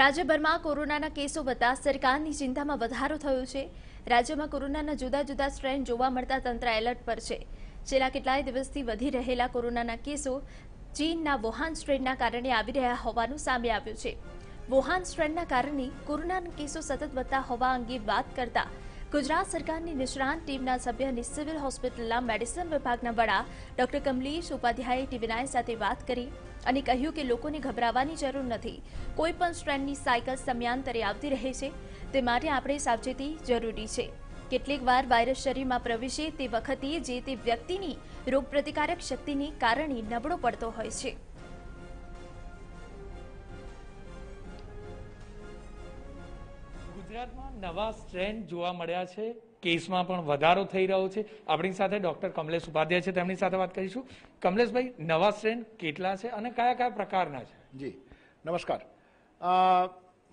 રાજ્યભરમાં કોરોનાના કેસો વધતા સરકારની ચિંતામાં વધારો થયો છે રાજ્યમાં કોરોનાના જુદા જુદા સ્ટ્રેન જોવા મળતા તંત્ર એલર્ટ પર છે છેલ્લા કેટલાય દિવસથી વધી રહેલા કોરોનાના કેસો ચીનના વોહાન સ્ટ્રેનના કારણે આવી રહ્યા હોવાનું સામે આવ્યું છે વોહાન સ્ટ્રેનના કારણે કોરોનાના કેસો સતત વધતા હોવા અંગે વાત કરતા ગુજરાત સરકારની નિષ્ણાંત ટીમના સભ્ય અને સિવિલ હોસ્પિટલના મેડિસિન વિભાગના વડા ડોક્ટર કમલેશ ઉપાધ્યાયે ટીવી સાથે વાત કરી અને કહ્યું કે લોકોને ગભરાવાની જરૂર નથી કોઈપણ સ્ટ્રેન્ડની સાયકલ સમયાંતરે આવતી રહે છે તે માટે આપણે સાવચેતી જરૂરી છે કેટલીક વાર વાયરસ શરીરમાં પ્રવેશે તે વખતે જે તે વ્યક્તિની રોગપ્રતિકારક શક્તિને કારણે નબળો પડતો હોય છે ગુજરાતમાં નવા સ્ટ્રેન્ડ જોવા મળ્યા છે કેસમાં પણ વધારો થઈ રહ્યો છે આપણી સાથે ડોક્ટર કમલેશ ઉપાધ્યાય છે તેમની સાથે વાત કરીશું કમલેશભાઈ નવા સ્ટ્રેન્ડ કેટલા છે અને કયા કયા પ્રકારના છે જી નમસ્કાર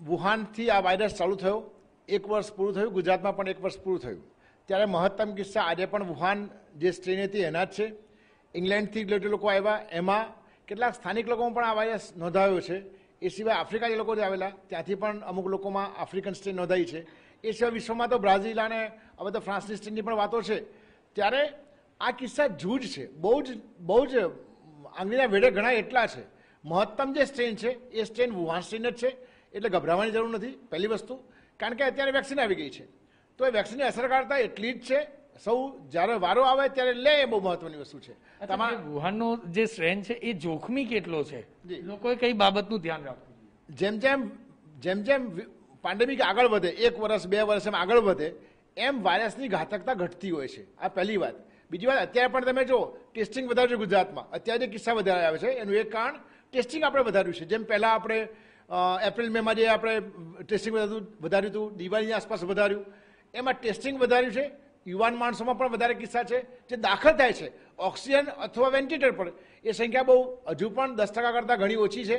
વુહાનથી આ વાયરસ ચાલુ થયો એક વર્ષ પૂરું થયું ગુજરાતમાં પણ એક વર્ષ પૂરું થયું ત્યારે મહત્તમ કિસ્સા આજે પણ વુહાન જે સ્ટ્રેન હતી એના જ છે ઇંગ્લેન્ડથી રિલેટેડ લોકો આવ્યા એમાં કેટલાક સ્થાનિક લોકોમાં પણ આ વાયરસ નોંધાયો છે એ સિવાય આફ્રિકા જે લોકો જે આવેલા ત્યાંથી પણ અમુક લોકોમાં આફ્રિકન સ્ટ્રેન નોંધાઈ છે એ સિવાય વિશ્વમાં તો બ્રાઝિલ અને હવે તો ફ્રાન્સની સ્ટ્રેનની પણ વાતો છે ત્યારે આ કિસ્સા જૂજ છે બહુ જ બહુ જ આંગળીના વેડે ઘણા એટલા છે મહત્તમ જે સ્ટ્રેન છે એ સ્ટ્રેન વુહાન સ્ટ્રેન જ છે એટલે ગભરાવાની જરૂર નથી પહેલી વસ્તુ કારણ કે અત્યારે વેક્સિન આવી ગઈ છે તો એ વેક્સિનની અસરકારતા એટલી જ છે સૌ જ્યારે વારો આવે ત્યારે લે એ બહુ મહત્વની વસ્તુ છે તમારા વુહાનનો જે સ્ટ્રેન્થ છે એ જોખમી કેટલો છે લોકોએ કઈ બાબતનું ધ્યાન રાખવું જેમ જેમ જેમ જેમ પાન્ડેમિક આગળ વધે એક વર્ષ બે વર્ષ એમ આગળ વધે એમ વાયરસની ઘાતકતા ઘટતી હોય છે આ પહેલી વાત બીજી વાત અત્યારે પણ તમે જો ટેસ્ટિંગ વધારે છે ગુજરાતમાં અત્યારે જે કિસ્સા વધારે આવે છે એનું એક કારણ ટેસ્ટિંગ આપણે વધાર્યું છે જેમ પહેલાં આપણે એપ્રિલ મેમાં જે આપણે ટેસ્ટિંગ વધાર્યું હતું દિવાળીની આસપાસ વધાર્યું એમાં ટેસ્ટિંગ વધાર્યું છે યુવાન માણસોમાં પણ વધારે કિસ્સા છે જે દાખલ થાય છે ઓક્સિજન અથવા વેન્ટિલેટર પર એ સંખ્યા બહુ હજુ પણ દસ ટકા કરતાં ઘણી ઓછી છે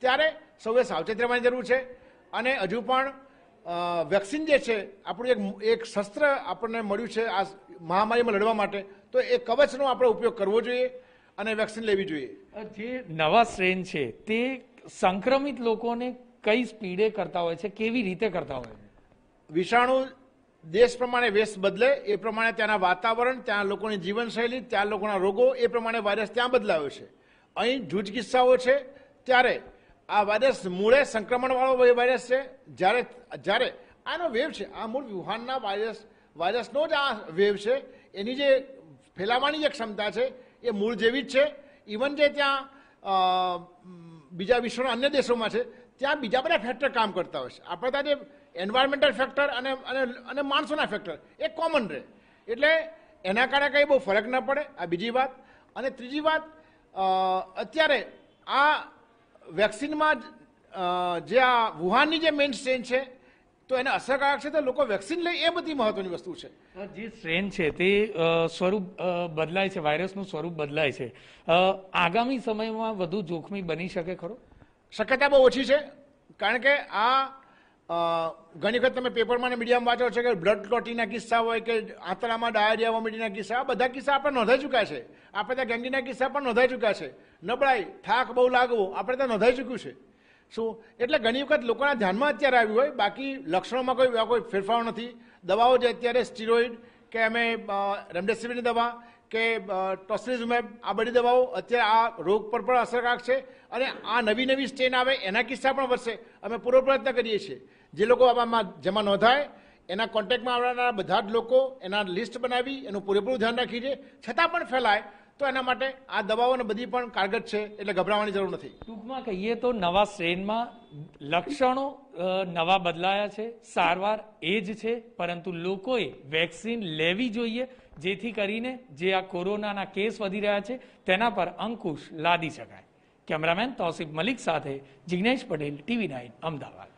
ત્યારે સૌએ સાવચેત રહેવાની જરૂર છે અને હજુ પણ વેક્સિન જે છે આપણું એક એક શસ્ત્ર આપણને મળ્યું છે આ મહામારીમાં લડવા માટે તો એ કવચનો આપણે ઉપયોગ કરવો જોઈએ અને વેક્સિન લેવી જોઈએ જે નવા સ્ટ્રેન છે તે સંક્રમિત લોકોને કઈ સ્પીડે કરતા હોય છે કેવી રીતે કરતા હોય વિષાણુ દેશ પ્રમાણે વેશ બદલે એ પ્રમાણે ત્યાંના વાતાવરણ ત્યાં લોકોની જીવનશૈલી ત્યાં લોકોના રોગો એ પ્રમાણે વાયરસ ત્યાં બદલાયો છે અહીં જૂજ કિસ્સાઓ છે ત્યારે આ વાયરસ મૂળે સંક્રમણવાળો વાયરસ છે જ્યારે જ્યારે આનો વેવ છે આ મૂળ વુહાનના વાયરસ વાયરસનો જ આ વેવ છે એની જે ફેલાવાની જે ક્ષમતા છે એ મૂળ જેવી જ છે ઇવન જે ત્યાં બીજા વિશ્વના અન્ય દેશોમાં છે ત્યાં બીજા બધા ફેક્ટર કામ કરતા હોય છે આપણે ત્યાં જે એન્વાયરમેન્ટલ ફેક્ટર અને અને અને માણસોના ફેક્ટર એ કોમન રહે એટલે એના કારણે કંઈ બહુ ફરક ન પડે આ બીજી વાત અને ત્રીજી વાત અત્યારે આ વેક્સિનમાં જે આ વુહાનની જે મેઇન સ્ટ્રેન છે તો એને અસરકારક છે તો લોકો વેક્સિન લે એ બધી મહત્વની વસ્તુ છે જે સ્ટ્રેન છે તે સ્વરૂપ બદલાય છે વાયરસનું સ્વરૂપ બદલાય છે આગામી સમયમાં વધુ જોખમી બની શકે ખરો શક્યતા બહુ ઓછી છે કારણ કે આ ઘણી વખત તમે પેપરમાં અને મીડિયામાં વાંચો છો કે બ્લડ ક્લોટિંગના કિસ્સા હોય કે આંતરામાં ડાયરિયા વોમિટિંગના કિસ્સા આ બધા કિસ્સા આપણે નોંધાઈ ચૂક્યા છે આપણે ત્યાં ગેંગીના કિસ્સા પણ નોંધાઈ ચૂક્યા છે નબળાઈ થાક બહુ લાગવો આપણે ત્યાં નોંધાઈ ચૂક્યું છે શું એટલે ઘણી વખત લોકોના ધ્યાનમાં અત્યારે આવ્યું હોય બાકી લક્ષણોમાં કોઈ કોઈ ફેરફાર નથી દવાઓ જે અત્યારે સ્ટીરોઇડ કે અમે રેમડેસિવીરની દવા કે ટોસિલિઝુમેબ આ બધી દવાઓ અત્યારે આ રોગ પર પણ અસરકારક છે અને આ નવી નવી સ્ટેન આવે એના કિસ્સા પણ વધશે અમે પૂરો પ્રયત્ન કરીએ છીએ જે લોકો આમાં જમા નોંધાય એના કોન્ટેક્ટમાં આવનારા બધા જ લોકો એના લિસ્ટ બનાવી એનું પૂરેપૂરું ધ્યાન રાખીએ છતાં પણ ફેલાય તો એના માટે આ દવાઓને બધી પણ કારગત છે એટલે ગભરાવાની જરૂર નથી ટૂંકમાં કહીએ તો નવા સ્ટ્રેનમાં લક્ષણો નવા બદલાયા છે સારવાર એ જ છે પરંતુ લોકોએ વેક્સિન લેવી જોઈએ જેથી કરીને જે આ કોરોનાના કેસ વધી રહ્યા છે તેના પર અંકુશ લાદી શકાય કેમેરામેન તોસિફ મલિક સાથે જિગ્નેશ પટેલ ટીવી નાઇન અમદાવાદ